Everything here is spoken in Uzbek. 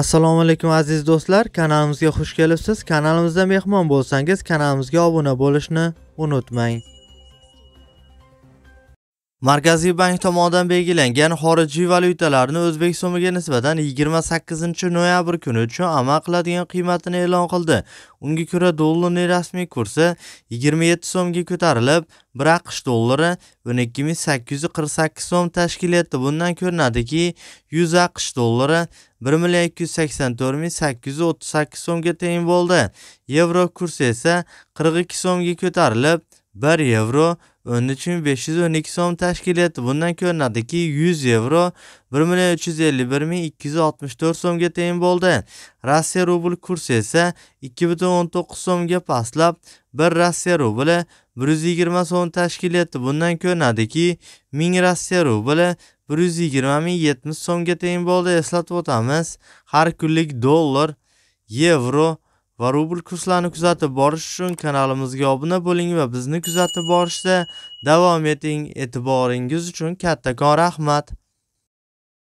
assalomu alaykum aziz do'stlar kanalimizga xush kelibsiz kanalimizda mehmon bo'lsangiz kanalimizga obuna bo'lishni unutmang Markaziy bank tomonidan belgilangan xorijiy valyutalarni o'zbek so'miga nisbatan 28-noyabr kuni uchun amal qiladigan qiymatini e'lon qildi. Unga ko'ra dollarning rasmiy kursi 27 so'mga ko'tarilib, 1 AQSh dollari 12848 so'm tashkil etdi. Bundan ko'rinadiki, 100 AQSh dollari 1284838 so'mga teng bo'ldi. Yevro kursi esa 42 so'mga ko'tarilib, bir yevro ikki so'm tashkil etdi. Bundan ko'rinadiki, 100 yevro 1351264 so'mga teng bo'ldi. Rossiya rubl kursi esa 2.19 so'mga pastlab, 1 Rossiya rubli 120 so'm tashkil etdi. Bundan ko'rinadiki, 1000 Rossiya rubli yetmish so'mga teng bo'ldi. Eslatib o'tamiz, har kunlik dollar, yevro va rubl kurslarini kuzatib borish uchun kanalimizga obuna bo'ling va bizni kuzatib borishda davom eting. E'tiboringiz uchun kattakon rahmat.